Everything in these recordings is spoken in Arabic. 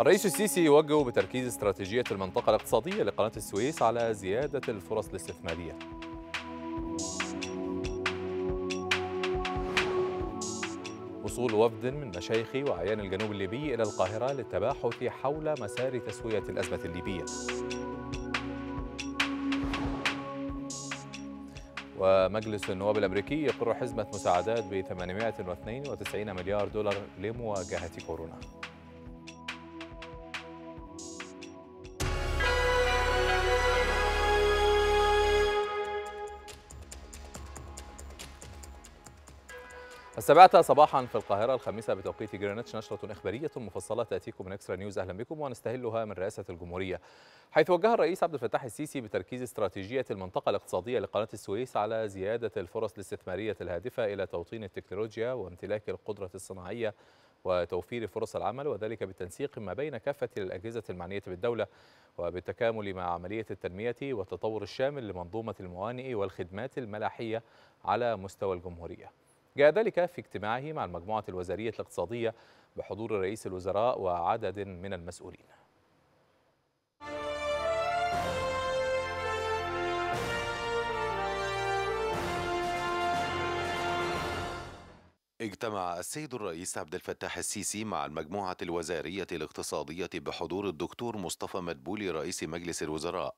الرئيس السيسي يوجه بتركيز استراتيجية المنطقة الاقتصادية لقناة السويس على زيادة الفرص الاستثمارية وصول وفد من مشايخ وأعيان الجنوب الليبي إلى القاهرة للتباحث حول مسار تسوية الأزمة الليبية ومجلس النواب الأمريكي يقر حزمة مساعدات ب 892 مليار دولار لمواجهة كورونا السابعة صباحا في القاهرة الخامسة بتوقيت جرينتش نشرة إخبارية مفصلة تأتيكم من إكسترا نيوز أهلا بكم ونستهلها من رئاسة الجمهورية حيث وجه الرئيس عبد الفتاح السيسي بتركيز استراتيجية المنطقة الاقتصادية لقناة السويس على زيادة الفرص الاستثمارية الهادفة إلى توطين التكنولوجيا وامتلاك القدرة الصناعية وتوفير فرص العمل وذلك بالتنسيق ما بين كافة الأجهزة المعنية بالدولة وبالتكامل مع عملية التنمية والتطور الشامل لمنظومة الموانئ والخدمات الملاحية على مستوى الجمهورية جاء ذلك في اجتماعه مع المجموعة الوزارية الاقتصادية بحضور رئيس الوزراء وعدد من المسؤولين اجتمع السيد الرئيس عبد الفتاح السيسي مع المجموعة الوزارية الاقتصادية بحضور الدكتور مصطفى مدبولي رئيس مجلس الوزراء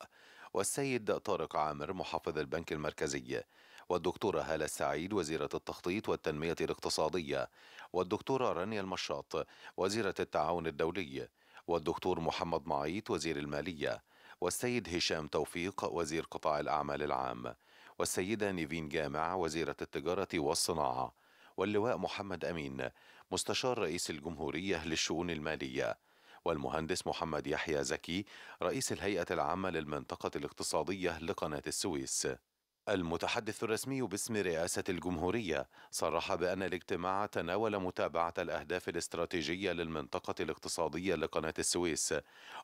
والسيد طارق عامر محافظ البنك المركزي والدكتورة هالة السعيد وزيرة التخطيط والتنمية الاقتصادية والدكتورة رانيا المشاط وزيرة التعاون الدولي والدكتور محمد معيط وزير المالية والسيد هشام توفيق وزير قطاع الأعمال العام والسيدة نيفين جامع وزيرة التجارة والصناعة واللواء محمد أمين مستشار رئيس الجمهورية للشؤون المالية والمهندس محمد يحيى زكي رئيس الهيئة العامة للمنطقة الاقتصادية لقناة السويس المتحدث الرسمي باسم رئاسة الجمهورية صرح بأن الاجتماع تناول متابعة الأهداف الاستراتيجية للمنطقة الاقتصادية لقناة السويس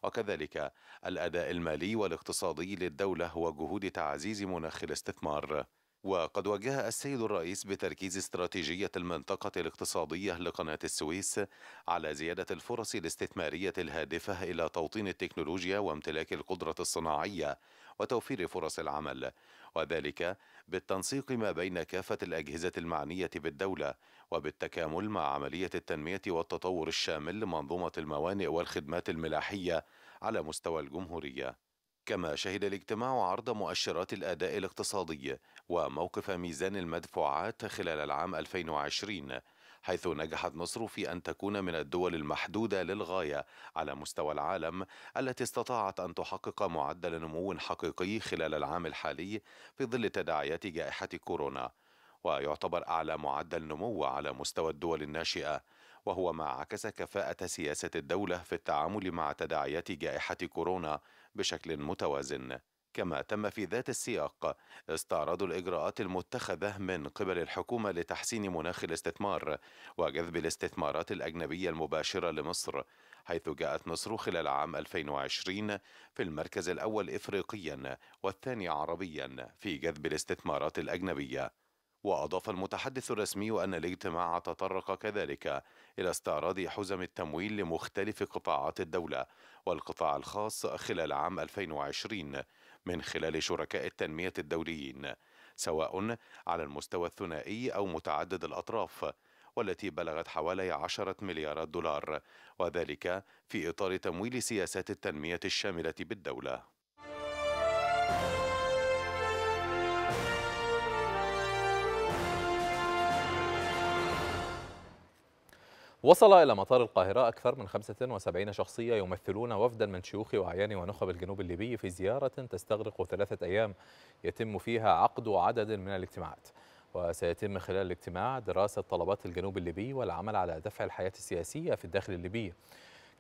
وكذلك الأداء المالي والاقتصادي للدولة وجهود تعزيز مناخ الاستثمار وقد وجه السيد الرئيس بتركيز استراتيجية المنطقة الاقتصادية لقناة السويس على زيادة الفرص الاستثمارية الهادفة إلى توطين التكنولوجيا وامتلاك القدرة الصناعية وتوفير فرص العمل وذلك بالتنسيق ما بين كافة الأجهزة المعنية بالدولة وبالتكامل مع عملية التنمية والتطور الشامل لمنظومة الموانئ والخدمات الملاحية على مستوى الجمهورية كما شهد الاجتماع عرض مؤشرات الأداء الاقتصادي وموقف ميزان المدفوعات خلال العام 2020 حيث نجحت مصر في أن تكون من الدول المحدودة للغاية على مستوى العالم التي استطاعت أن تحقق معدل نمو حقيقي خلال العام الحالي في ظل تداعيات جائحة كورونا ويعتبر أعلى معدل نمو على مستوى الدول الناشئة وهو ما عكس كفاءة سياسة الدولة في التعامل مع تداعيات جائحة كورونا بشكل متوازن كما تم في ذات السياق استعراض الإجراءات المتخذة من قبل الحكومة لتحسين مناخ الاستثمار وجذب الاستثمارات الأجنبية المباشرة لمصر حيث جاءت مصر خلال عام 2020 في المركز الأول إفريقيا والثاني عربيا في جذب الاستثمارات الأجنبية وأضاف المتحدث الرسمي أن الاجتماع تطرق كذلك إلى استعراض حزم التمويل لمختلف قطاعات الدولة والقطاع الخاص خلال عام 2020 من خلال شركاء التنمية الدوليين سواء على المستوى الثنائي أو متعدد الأطراف والتي بلغت حوالي عشرة مليارات دولار وذلك في إطار تمويل سياسات التنمية الشاملة بالدولة وصل إلى مطار القاهرة أكثر من 75 شخصية يمثلون وفدا من شيوخ وأعيان ونخب الجنوب الليبي في زيارة تستغرق ثلاثة أيام يتم فيها عقد عدد من الاجتماعات وسيتم خلال الاجتماع دراسة طلبات الجنوب الليبي والعمل على دفع الحياة السياسية في الداخل الليبي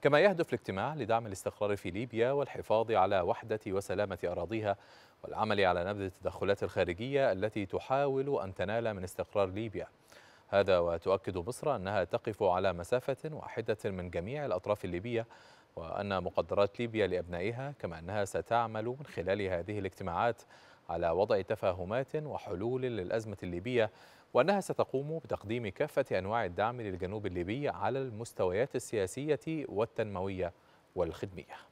كما يهدف الاجتماع لدعم الاستقرار في ليبيا والحفاظ على وحدة وسلامة أراضيها والعمل على نبذ التدخلات الخارجية التي تحاول أن تنال من استقرار ليبيا هذا وتؤكد مصر أنها تقف على مسافة واحدة من جميع الأطراف الليبية وأن مقدرات ليبيا لأبنائها كما أنها ستعمل من خلال هذه الاجتماعات على وضع تفاهمات وحلول للأزمة الليبية وأنها ستقوم بتقديم كافة أنواع الدعم للجنوب الليبي على المستويات السياسية والتنموية والخدمية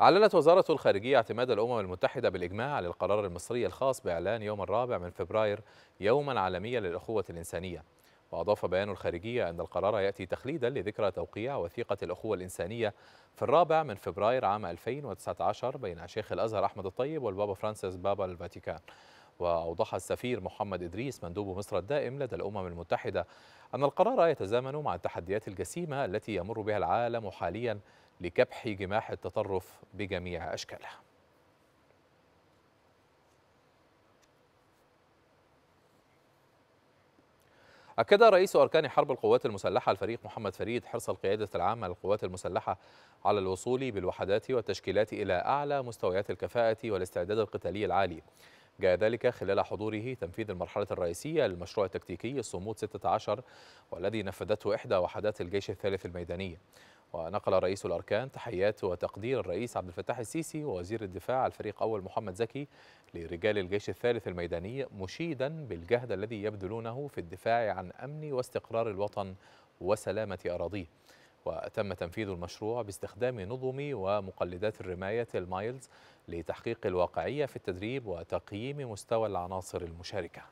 أعلنت وزارة الخارجية اعتماد الأمم المتحدة بالإجماع على القرار المصري الخاص بإعلان يوم الرابع من فبراير يوما عالميا للأخوة الإنسانية وأضاف بيان الخارجية أن القرار يأتي تخليدا لذكرى توقيع وثيقة الأخوة الإنسانية في الرابع من فبراير عام 2019 بين شيخ الأزهر أحمد الطيب والبابا فرانسيس بابا الفاتيكان وأوضح السفير محمد إدريس مندوب مصر الدائم لدى الأمم المتحدة أن القرار يتزامن مع التحديات الجسيمة التي يمر بها العالم حاليا لكبح جماح التطرف بجميع أشكالها أكد رئيس أركان حرب القوات المسلحة الفريق محمد فريد حرص القيادة العامة للقوات المسلحة على الوصول بالوحدات والتشكيلات إلى أعلى مستويات الكفاءة والاستعداد القتالي العالي جاء ذلك خلال حضوره تنفيذ المرحلة الرئيسية للمشروع التكتيكي الصمود 16 والذي نفذته إحدى وحدات الجيش الثالث الميدانية ونقل رئيس الأركان تحيات وتقدير الرئيس عبد الفتاح السيسي ووزير الدفاع الفريق أول محمد زكي لرجال الجيش الثالث الميداني مشيدا بالجهد الذي يبذلونه في الدفاع عن أمن واستقرار الوطن وسلامة أراضيه وتم تنفيذ المشروع باستخدام نظم ومقلدات الرماية المايلز لتحقيق الواقعية في التدريب وتقييم مستوى العناصر المشاركة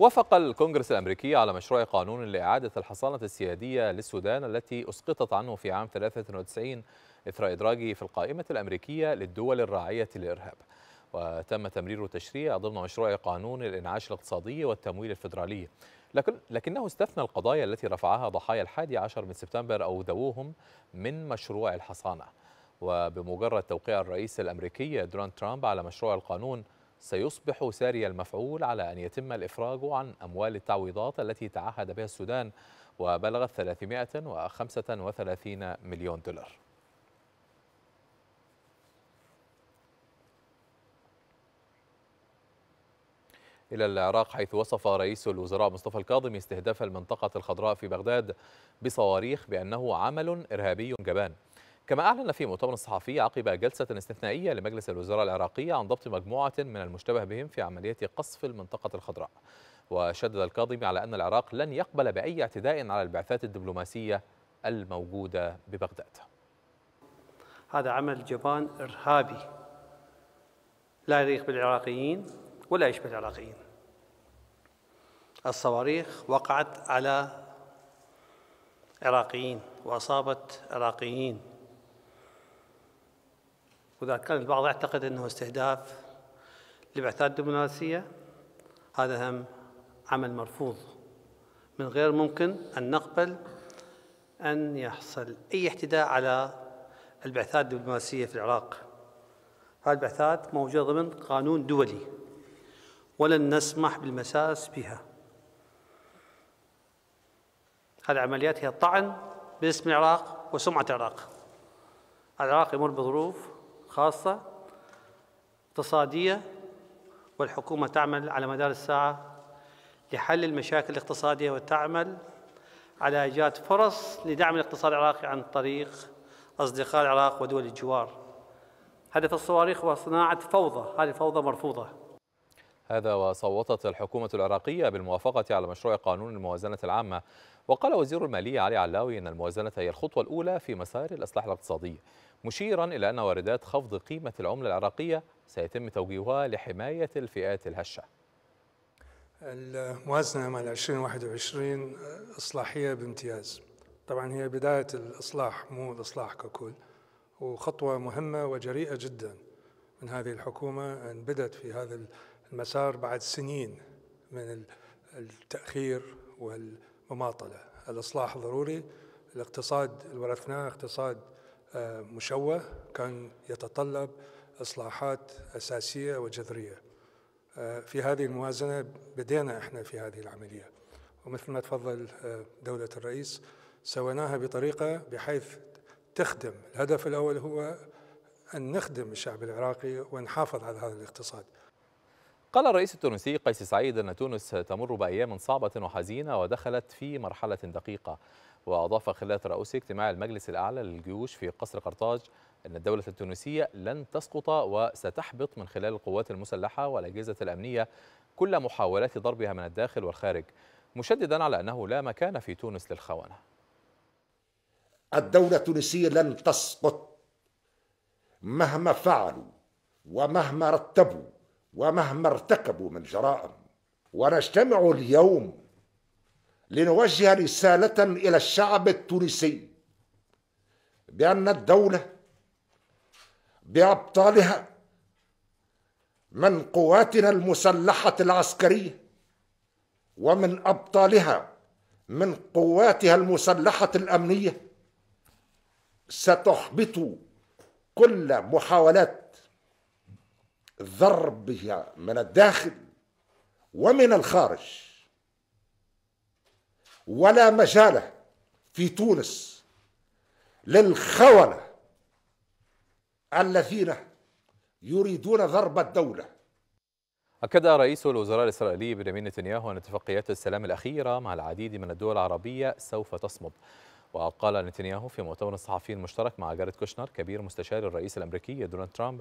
وافق الكونغرس الأمريكي على مشروع قانون لإعادة الحصانة السيادية للسودان التي أسقطت عنه في عام 93 إثر إدراجه في القائمة الأمريكية للدول الراعية للإرهاب وتم تمرير التشريع ضمن مشروع قانون الإنعاش الاقتصادي والتمويل الفدرالي. لكن لكنه استثنى القضايا التي رفعها ضحايا الحادي عشر من سبتمبر أو ذووهم من مشروع الحصانة وبمجرد توقيع الرئيس الأمريكي دونالد ترامب على مشروع القانون سيصبح ساري المفعول على أن يتم الإفراج عن أموال التعويضات التي تعهد بها السودان وبلغت 335 مليون دولار إلى العراق حيث وصف رئيس الوزراء مصطفى الكاظم استهداف المنطقة الخضراء في بغداد بصواريخ بأنه عمل إرهابي جبان كما أعلن في مؤتمر صحفي عقب جلسة استثنائية لمجلس الوزراء العراقي عن ضبط مجموعة من المشتبه بهم في عملية قصف المنطقة الخضراء وشدد الكاظمي على أن العراق لن يقبل بأي اعتداء على البعثات الدبلوماسية الموجودة ببغداد هذا عمل جبان إرهابي لا يليق بالعراقيين ولا يشبه العراقيين الصواريخ وقعت على عراقيين وأصابت عراقيين وإذا كان البعض يعتقد أنه استهداف لبعثات دبلوماسية هذا هم عمل مرفوض من غير ممكن أن نقبل أن يحصل أي اعتداء على البعثات الدبلوماسية في العراق هذه البعثات موجودة ضمن قانون دولي ولن نسمح بالمساس بها هذه العمليات هي الطعن باسم العراق وسمعة العراق العراق يمر بظروف خاصة اقتصادية والحكومة تعمل على مدار الساعة لحل المشاكل الاقتصادية وتعمل على إيجاد فرص لدعم الاقتصاد العراقي عن طريق أصدقاء العراق ودول الجوار هدف الصواريخ هو صناعة فوضى هذه فوضى مرفوضة هذا وصوتت الحكومة العراقية بالموافقة على مشروع قانون الموازنة العامة وقال وزير المالية علي علاوي أن الموازنة هي الخطوة الأولى في مسار الإصلاح الاقتصادي مشيرا إلى أن واردات خفض قيمة العملة العراقية سيتم توجيهها لحماية الفئات الهشة الموازنة مال 2021 إصلاحية بامتياز طبعا هي بداية الإصلاح مو الإصلاح ككل وخطوة مهمة وجريئة جدا من هذه الحكومة أن بدأت في هذا المسار بعد سنين من التأخير وال مماطلة الإصلاح ضروري الاقتصاد اللي ورثناه اقتصاد آه، مشوه كان يتطلب إصلاحات أساسية وجذرية آه، في هذه الموازنة بدينا إحنا في هذه العملية ومثل ما تفضل آه، دولة الرئيس سويناها بطريقة بحيث تخدم الهدف الأول هو أن نخدم الشعب العراقي ونحافظ على هذا الاقتصاد قال الرئيس التونسي قيس سعيد أن تونس تمر بأيام صعبة وحزينة ودخلت في مرحلة دقيقة وأضاف خلال ترأس اجتماع المجلس الأعلى للجيوش في قصر قرطاج أن الدولة التونسية لن تسقط وستحبط من خلال القوات المسلحة والأجهزة الأمنية كل محاولات ضربها من الداخل والخارج مشددا على أنه لا مكان في تونس للخونة الدولة التونسية لن تسقط مهما فعلوا ومهما رتبوا ومهما ارتكبوا من جرائم ونجتمع اليوم لنوجه رسالة إلى الشعب التونسي بأن الدولة بأبطالها من قواتنا المسلحة العسكرية ومن أبطالها من قواتها المسلحة الأمنية ستحبط كل محاولات ضربها من الداخل ومن الخارج ولا مجال في تونس للخونة الذين يريدون ضرب الدولة أكد رئيس الوزراء الإسرائيلي بنيامين نتنياهو أن اتفاقيات السلام الأخيرة مع العديد من الدول العربية سوف تصمد وقال نتنياهو في مؤتمر الصحفي المشترك مع جاريت كوشنر كبير مستشار الرئيس الأمريكي دونالد ترامب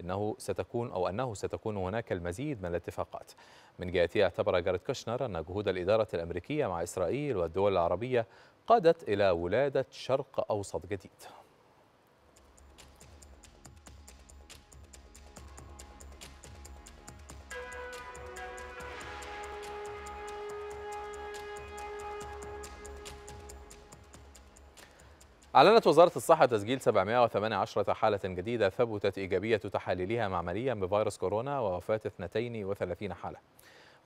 انه ستكون او انه ستكون هناك المزيد من الاتفاقات. من جهته اعتبر جاريد كوشنر ان جهود الاداره الامريكيه مع اسرائيل والدول العربيه قادت الى ولاده شرق اوسط جديد. أعلنت وزارة الصحة تسجيل 718 حالة جديدة ثبتت إيجابية تحاليلها معمليا بفيروس كورونا ووفاة 32 حالة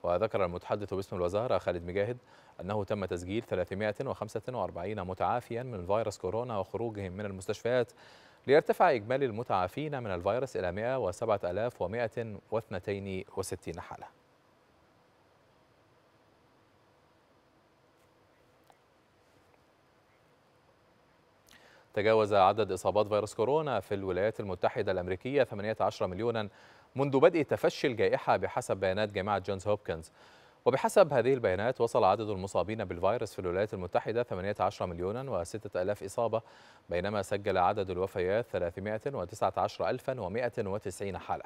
وذكر المتحدث باسم الوزارة خالد مجاهد أنه تم تسجيل 345 متعافيا من فيروس كورونا وخروجهم من المستشفيات ليرتفع إجمالي المتعافين من الفيروس إلى 107162 حالة تجاوز عدد إصابات فيروس كورونا في الولايات المتحدة الأمريكية 18 مليونا منذ بدء تفشي الجائحة بحسب بيانات جامعة جونز هوبكنز وبحسب هذه البيانات وصل عدد المصابين بالفيروس في الولايات المتحدة 18 مليونا و6 ألاف إصابة بينما سجل عدد الوفيات 319 ألفا و190 حالة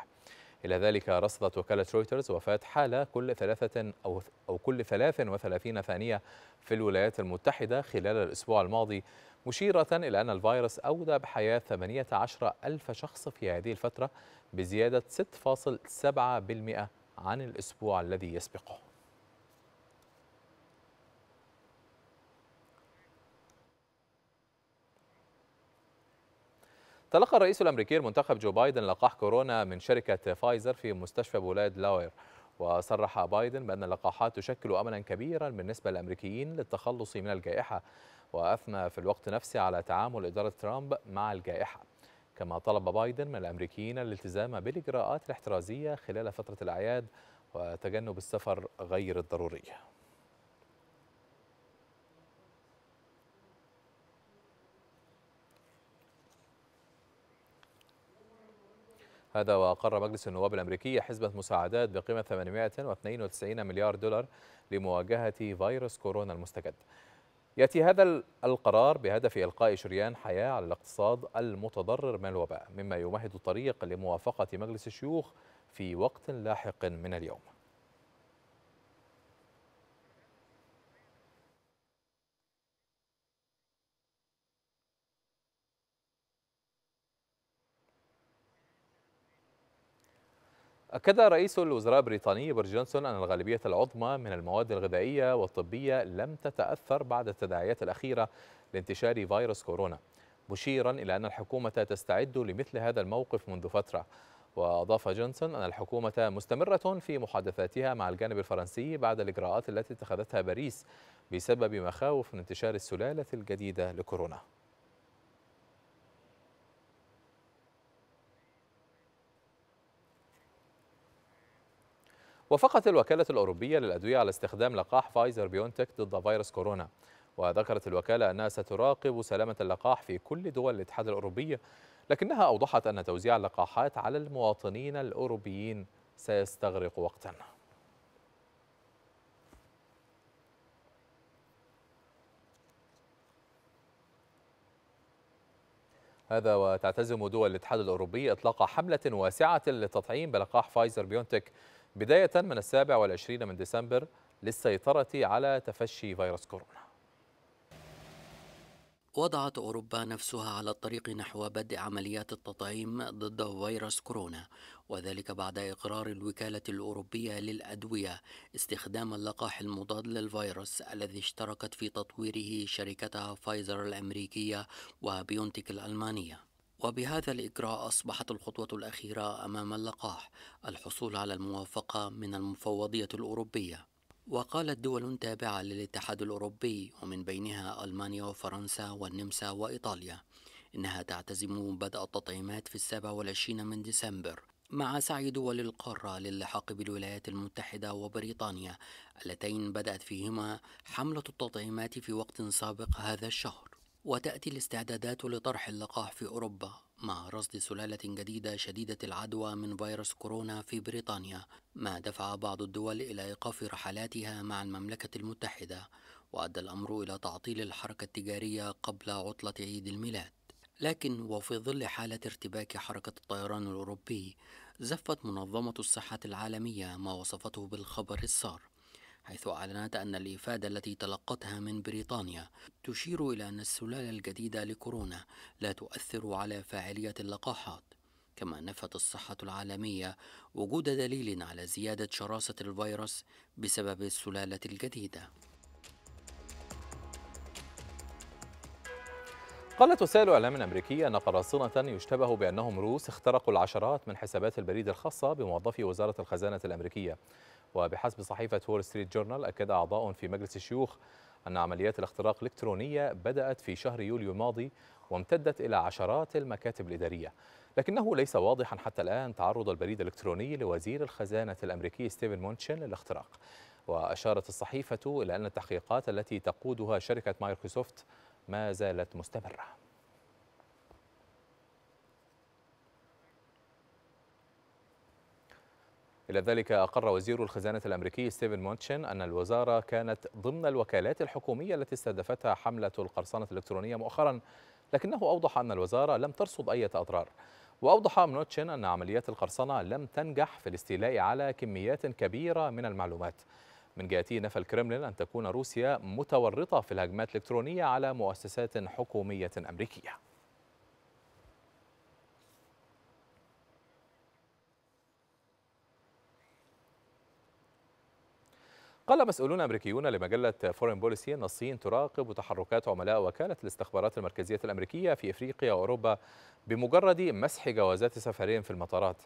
إلى ذلك رصدت وكالة رويترز وفاة حالة كل ثلاثة أو, أو كل 33 ثانية في الولايات المتحدة خلال الأسبوع الماضي مشيرة إلى أن الفيروس أودى بحياة 18 ألف شخص في هذه الفترة بزيادة 6.7% عن الأسبوع الذي يسبقه تلقى الرئيس الامريكي المنتخب جو بايدن لقاح كورونا من شركه فايزر في مستشفى بولايه لاوير وصرح بايدن بان اللقاحات تشكل املا كبيرا بالنسبه للامريكيين للتخلص من الجائحه واثنى في الوقت نفسه على تعامل اداره ترامب مع الجائحه كما طلب بايدن من الامريكيين الالتزام بالاجراءات الاحترازيه خلال فتره الاعياد وتجنب السفر غير الضروري هذا وأقر مجلس النواب الأمريكي حزبة مساعدات بقيمة 892 مليار دولار لمواجهة فيروس كورونا المستجد يأتي هذا القرار بهدف إلقاء شريان حياة على الاقتصاد المتضرر من الوباء مما يمهد الطريق لموافقة مجلس الشيوخ في وقت لاحق من اليوم أكد رئيس الوزراء البريطاني بورج جونسون أن الغالبية العظمى من المواد الغذائية والطبية لم تتأثر بعد التداعيات الأخيرة لانتشار فيروس كورونا مشيرا إلى أن الحكومة تستعد لمثل هذا الموقف منذ فترة وأضاف جونسون أن الحكومة مستمرة في محادثاتها مع الجانب الفرنسي بعد الإجراءات التي اتخذتها باريس بسبب مخاوف من انتشار السلالة الجديدة لكورونا وافقت الوكالة الأوروبية للأدوية على استخدام لقاح فايزر بيونتك ضد فيروس كورونا وذكرت الوكالة أنها ستراقب سلامة اللقاح في كل دول الاتحاد الأوروبي لكنها أوضحت أن توزيع اللقاحات على المواطنين الأوروبيين سيستغرق وقتاً هذا وتعتزم دول الاتحاد الأوروبي إطلاق حملة واسعة للتطعيم بلقاح فايزر بيونتك بداية من السابع والعشرين من ديسمبر للسيطرة على تفشي فيروس كورونا وضعت أوروبا نفسها على الطريق نحو بدء عمليات التطعيم ضد فيروس كورونا وذلك بعد إقرار الوكالة الأوروبية للأدوية استخدام اللقاح المضاد للفيروس الذي اشتركت في تطويره شركتها فايزر الأمريكية وبيونتك الألمانية وبهذا الإجراء أصبحت الخطوة الأخيرة أمام اللقاح الحصول على الموافقة من المفوضية الأوروبية وقالت دول تابعة للاتحاد الأوروبي ومن بينها ألمانيا وفرنسا والنمسا وإيطاليا إنها تعتزم بدء التطعيمات في السابع والعشرين من ديسمبر مع سعي دول القارة للحاق بالولايات المتحدة وبريطانيا اللتين بدأت فيهما حملة التطعيمات في وقت سابق هذا الشهر وتأتي الاستعدادات لطرح اللقاح في أوروبا مع رصد سلالة جديدة شديدة العدوى من فيروس كورونا في بريطانيا ما دفع بعض الدول إلى إيقاف رحلاتها مع المملكة المتحدة وأدى الأمر إلى تعطيل الحركة التجارية قبل عطلة عيد الميلاد لكن وفي ظل حالة ارتباك حركة الطيران الأوروبي زفت منظمة الصحة العالمية ما وصفته بالخبر السار حيث أعلنت أن الإفادة التي تلقتها من بريطانيا تشير إلى أن السلالة الجديدة لكورونا لا تؤثر على فاعلية اللقاحات كما نفت الصحة العالمية وجود دليل على زيادة شراسة الفيروس بسبب السلالة الجديدة قالت وسائل إعلام أمريكية أن قراصنة يشتبه بأنهم روس اخترقوا العشرات من حسابات البريد الخاصة بموظفي وزارة الخزانة الأمريكية وبحسب صحيفة وول ستريت جورنال أكد أعضاء في مجلس الشيوخ أن عمليات الاختراق الإلكترونية بدأت في شهر يوليو الماضي وامتدت إلى عشرات المكاتب الإدارية لكنه ليس واضحا حتى الآن تعرض البريد الإلكتروني لوزير الخزانة الأمريكي ستيفن مونشن للاختراق وأشارت الصحيفة إلى أن التحقيقات التي تقودها شركة مايكروسوفت ما زالت مستمرة إلى ذلك أقر وزير الخزانة الأمريكي ستيفن مونتشن أن الوزارة كانت ضمن الوكالات الحكومية التي استهدفتها حملة القرصنة الإلكترونية مؤخرا لكنه أوضح أن الوزارة لم ترصد أي أضرار وأوضح مونتشن أن عمليات القرصنة لم تنجح في الاستيلاء على كميات كبيرة من المعلومات من جهته نفى الكرملين أن تكون روسيا متورطة في الهجمات الإلكترونية على مؤسسات حكومية أمريكية قال مسؤولون أمريكيون لمجلة فورين بوليسي أن الصين تراقب تحركات عملاء وكالة الاستخبارات المركزية الأمريكية في إفريقيا وأوروبا بمجرد مسح جوازات سفرهم في المطارات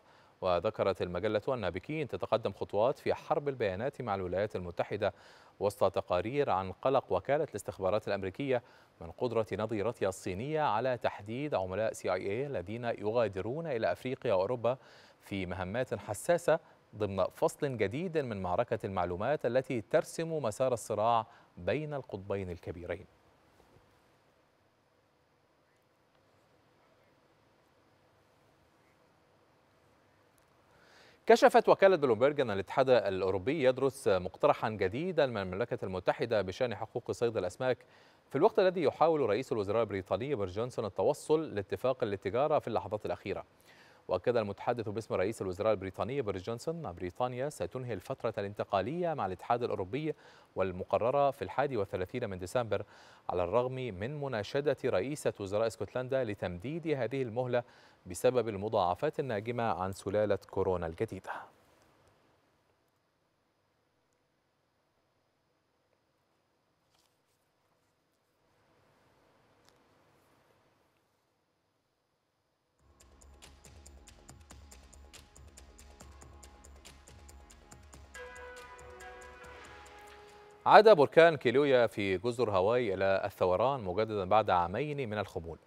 وذكرت المجلة أن بكين تتقدم خطوات في حرب البيانات مع الولايات المتحدة وسط تقارير عن قلق وكالة الاستخبارات الأمريكية من قدرة نظيرتها الصينية على تحديد عملاء CIA الذين يغادرون إلى أفريقيا وأوروبا في مهمات حساسة ضمن فصل جديد من معركة المعلومات التي ترسم مسار الصراع بين القطبين الكبيرين كشفت وكالة بلومبرج أن الاتحاد الأوروبي يدرس مقترحا جديدا من المملكة المتحدة بشأن حقوق صيد الأسماك في الوقت الذي يحاول رئيس الوزراء البريطاني بير جونسون التوصل لاتفاق للتجارة في اللحظات الأخيرة واكد المتحدث باسم رئيس الوزراء البريطاني بوريس جونسون ان بريطانيا ستنهي الفتره الانتقاليه مع الاتحاد الاوروبي والمقرره في الحادي من ديسمبر على الرغم من مناشده رئيسه وزراء اسكتلندا لتمديد هذه المهله بسبب المضاعفات الناجمه عن سلاله كورونا الجديده عاد بركان كيلويا في جزر هاواي إلى الثوران مجددا بعد عامين من الخمول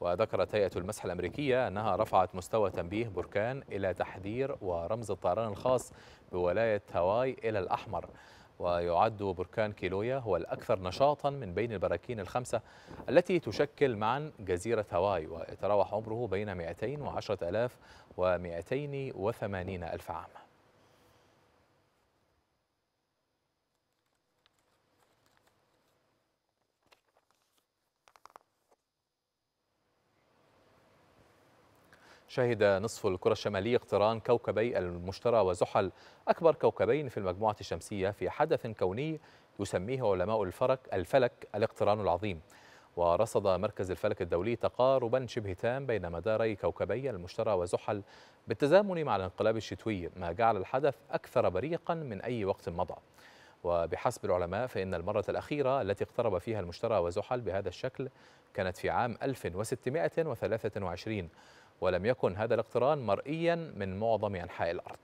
وذكرت هيئة المسح الأمريكية أنها رفعت مستوى تنبيه بركان إلى تحذير ورمز الطيران الخاص بولاية هاواي إلى الأحمر ويعد بركان كيلويا هو الأكثر نشاطا من بين البراكين الخمسة التي تشكل معا جزيرة هاواي ويتراوح عمره بين 210 ألاف و 280 ألف عام شهد نصف الكرة الشمالية اقتران كوكبي المشتري وزحل أكبر كوكبين في المجموعة الشمسية في حدث كوني يسميه علماء الفرك الفلك الاقتران العظيم ورصد مركز الفلك الدولي تقاربا شبه تام بين مداري كوكبي المشتري وزحل بالتزامن مع الانقلاب الشتوي ما جعل الحدث أكثر بريقا من أي وقت مضى وبحسب العلماء فإن المرة الأخيرة التي اقترب فيها المشتري وزحل بهذا الشكل كانت في عام 1623 ولم يكن هذا الاقتران مرئيا من معظم أنحاء الأرض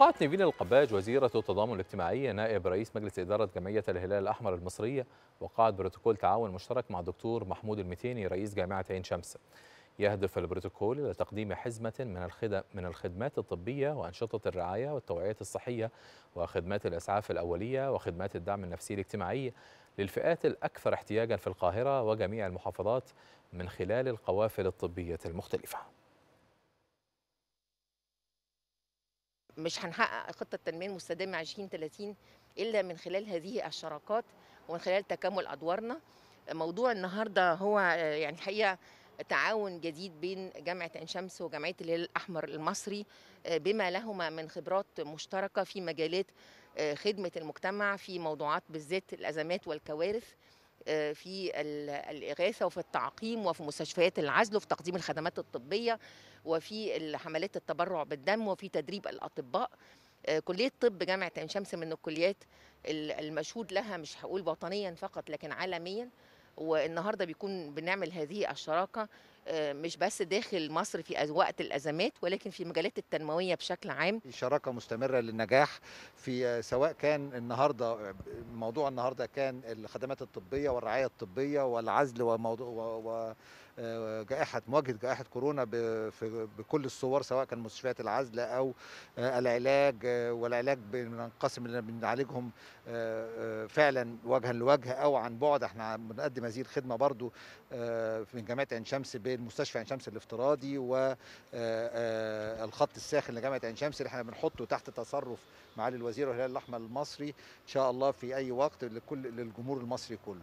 أوقعت نيفين القباج وزيرة التضامن الاجتماعي نائب رئيس مجلس إدارة جمعية الهلال الأحمر المصرية وقعت بروتوكول تعاون مشترك مع الدكتور محمود المتيني رئيس جامعة عين شمس يهدف البروتوكول إلى تقديم حزمة من الخدم من الخدمات الطبية وأنشطة الرعاية والتوعية الصحية وخدمات الإسعاف الأولية وخدمات الدعم النفسي الاجتماعي للفئات الأكثر احتياجا في القاهرة وجميع المحافظات من خلال القوافل الطبية المختلفة مش هنحقق خطه التنميه المستدامه 2030 الا من خلال هذه الشراكات ومن خلال تكامل ادوارنا موضوع النهارده هو آه، يعني الحقيقه تعاون جديد بين جامعه عين شمس وجمعيه الهلال الاحمر المصري آه، بما لهما من خبرات مشتركه في مجالات آه، خدمه المجتمع في موضوعات بالذات الازمات والكوارث آه، في الإغاثة وفي التعقيم وفي مستشفيات العزل وفي تقديم الخدمات الطبية وفي حملات التبرع بالدم وفي تدريب الأطباء آه، كلية طب جامعة عين شمس من الكليات المشهود لها مش هقول وطنيا فقط لكن عالميا والنهارده بيكون بنعمل هذه الشراكه مش بس داخل مصر في وقت الازمات ولكن في المجالات التنمويه بشكل عام في شراكه مستمره للنجاح في سواء كان النهارده موضوع النهارده كان الخدمات الطبيه والرعايه الطبيه والعزل وموضوع و... و... جائحه مواجهه جائحه كورونا بكل الصور سواء كان مستشفيات العزل او آه، العلاج آه، والعلاج بننقسم اللي بنعالجهم آه، فعلا وجها لوجه او عن بعد احنا بنقدم هذه الخدمه برضو من جامعه عين شمس بالمستشفى عين شمس الافتراضي والخط الساخن لجامعه عين شمس اللي احنا بنحطه تحت تصرف معالي الوزير والهلال الاحمر المصري ان شاء الله في اي وقت لكل للجمهور المصري كله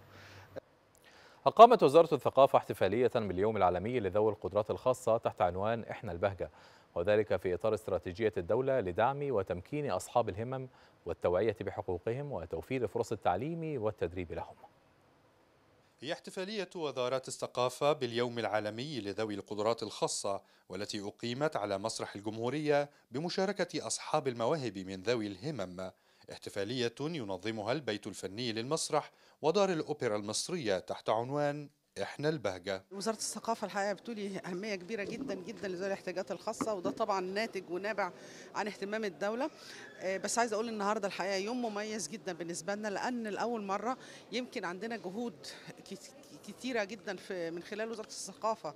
أقامت وزارة الثقافة احتفالية باليوم العالمي لذوي القدرات الخاصة تحت عنوان إحنا البهجة وذلك في إطار استراتيجية الدولة لدعم وتمكين أصحاب الهمم والتوعية بحقوقهم وتوفير فرص التعليم والتدريب لهم هي احتفالية وزارة الثقافة باليوم العالمي لذوي القدرات الخاصة والتي أقيمت على مسرح الجمهورية بمشاركة أصحاب المواهب من ذوي الهمم احتفالية ينظمها البيت الفني للمسرح ودار الأوبرا المصرية تحت عنوان احنا البهجه وزاره الثقافه الحقيقه بتولي اهميه كبيره جدا جدا لذوي الاحتياجات الخاصه وده طبعا ناتج ونابع عن اهتمام الدوله آه، بس عايزه اقول النهارده الحقيقه يوم مميز جدا بالنسبه لنا لان لاول مره يمكن عندنا جهود كتيره جدا في من خلال وزاره الثقافه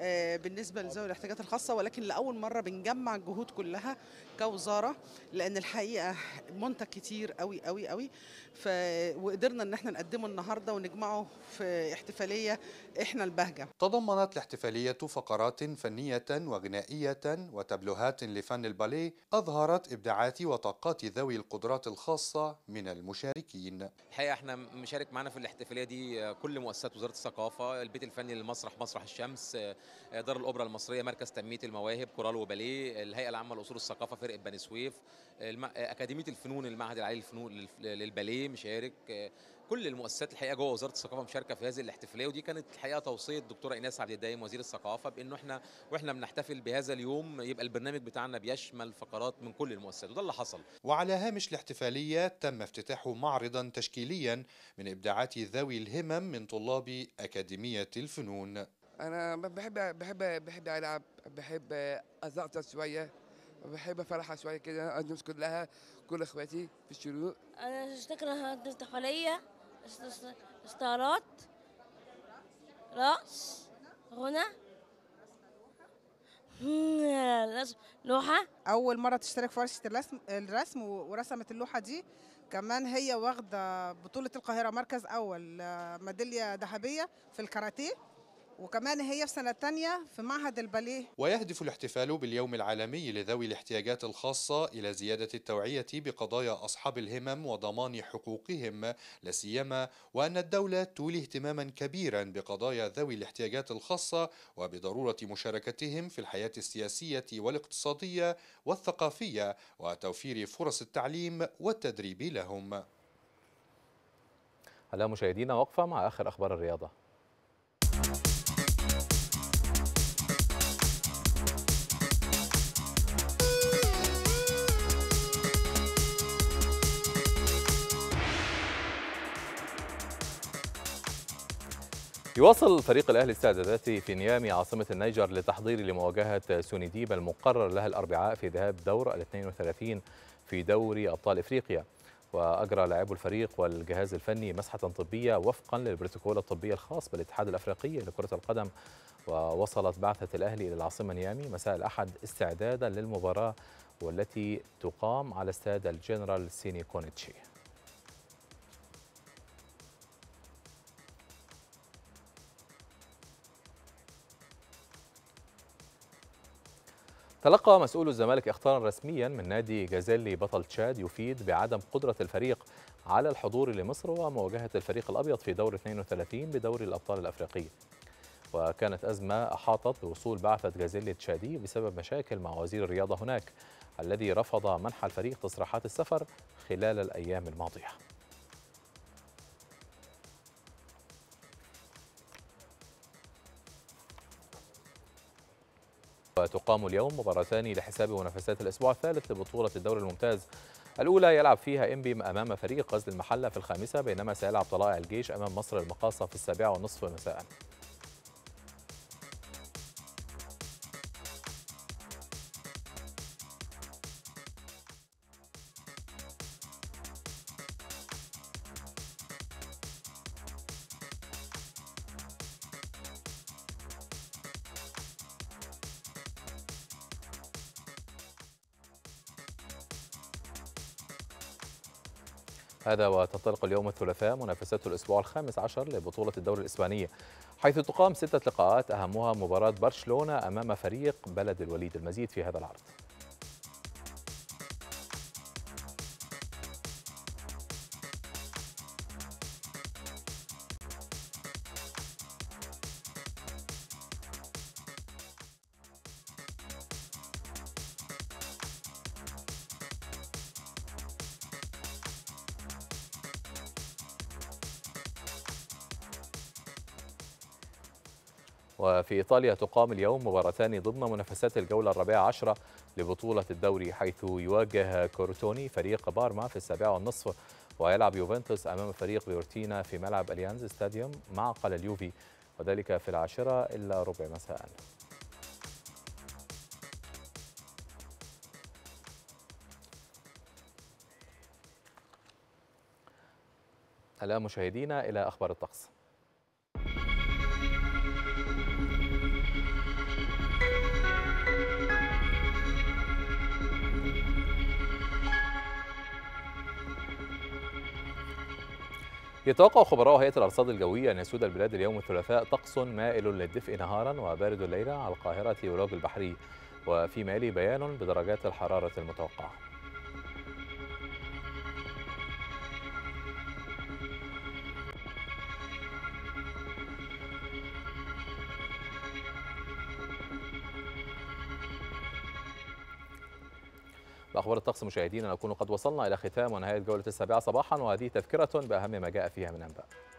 آه، بالنسبه لذوي الاحتياجات الخاصه ولكن لاول مره بنجمع الجهود كلها كوزاره لان الحقيقه منتج كتير قوي قوي قوي ف... وقدرنا ان احنا نقدمه النهارده ونجمعه في احتفاليه احنا البهجه. تضمنت الاحتفاليه فقرات فنيه وغنائيه وتبلوهات لفن الباليه اظهرت ابداعات وطاقات ذوي القدرات الخاصه من المشاركين. الحقيقه احنا مشارك معانا في الاحتفاليه دي كل مؤسسات وزاره الثقافه، البيت الفني للمسرح مسرح الشمس دار الاوبرا المصريه مركز تنميه المواهب كورال وباليه الهيئه العامه لاصول الثقافه فرقه بني سويف اكاديميه الفنون المعهد العالي للفنون للباليه مشارك كل المؤسسات الحقيقه جوه وزاره الثقافه مشاركه في هذه الاحتفاليه ودي كانت الحقيقه توصيه الدكتوره ايناس عبد الدايم وزير الثقافه بانه احنا واحنا بنحتفل بهذا اليوم يبقى البرنامج بتاعنا بيشمل فقرات من كل المؤسسات وده اللي حصل وعلى هامش الاحتفاليه تم افتتاح معرضا تشكيليا من ابداعات ذوي الهمم من طلاب اكاديميه الفنون انا بحب بحب بحب العب بحب ازعطر شويه بحب افرح شويه كده الناس كلها كل اخواتي في الشروق انا اشتكنا التحفيليه استعراض رقص غنى لوحه اول مره تشترك في ورشه الرسم الرسم ورسمت اللوحه دي كمان هي واخده بطوله القاهره مركز اول آه، ميداليه ذهبيه في الكاراتيه وكمان هي في سنة تانية في معهد الباليه ويهدف الاحتفال باليوم العالمي لذوي الاحتياجات الخاصة إلى زيادة التوعية بقضايا أصحاب الهمم وضمان حقوقهم لا سيما وأن الدولة تولي اهتماما كبيرا بقضايا ذوي الاحتياجات الخاصة وبضرورة مشاركتهم في الحياة السياسية والاقتصادية والثقافية وتوفير فرص التعليم والتدريب لهم على مشاهدينا وقفة مع آخر أخبار الرياضة يواصل فريق الأهلي استعداداته في نيامي عاصمة النيجر للتحضير لمواجهة سونيديب المقرر لها الأربعاء في ذهاب دور ال 32 في دوري أبطال إفريقيا وأجرى لاعبو الفريق والجهاز الفني مسحة طبية وفقا للبروتوكول الطبي الخاص بالاتحاد الأفريقي لكرة القدم ووصلت بعثة الأهلي إلى العاصمة نيامي مساء الأحد استعدادا للمباراة والتي تقام على استاد الجنرال سيني كونيتشي تلقى مسؤول الزمالك اخطارا رسميا من نادي جازيلي بطل تشاد يفيد بعدم قدرة الفريق على الحضور لمصر ومواجهة الفريق الأبيض في دور 32 بدوري الأبطال الأفريقي وكانت أزمة أحاطت بوصول بعثة جازيلي التشادي بسبب مشاكل مع وزير الرياضة هناك الذي رفض منح الفريق تصريحات السفر خلال الأيام الماضية وتقام اليوم مباراتان لحساب منافسات الأسبوع الثالث لبطولة الدوري الممتاز الأولى يلعب فيها إنبي أمام فريق غزل المحلة في الخامسة بينما سيلعب طلائع الجيش أمام مصر المقاصة في السابعة والنصف مساءً هذا وتنطلق اليوم الثلاثاء منافسات الأسبوع الخامس عشر لبطولة الدوري الإسبانية حيث تقام ستة لقاءات أهمها مباراة برشلونة أمام فريق بلد الوليد المزيد في هذا العرض إيطاليا تقام اليوم مباراتان ضمن منافسات الجولة الرابعة عشرة لبطولة الدوري حيث يواجه كورتوني فريق بارما في السابعة والنصف ويلعب يوفنتوس أمام فريق بيورتينا في ملعب أليانز ستاديوم معقل اليوفي وذلك في العاشرة إلا ربع مساءً الآن مشاهدينا إلى أخبار الطقس يتوقع خبراء هيئة الأرصاد الجوية أن يسود البلاد اليوم الثلاثاء طقس مائل للدفء نهارا وبارد الليلة على القاهرة والوجه البحري وفي مالي بيان بدرجات الحرارة المتوقعة أخبار الطقس مشاهدينا نكون قد وصلنا إلى ختام ونهاية جولة السابعة صباحا وهذه تذكرة بأهم ما جاء فيها من أنباء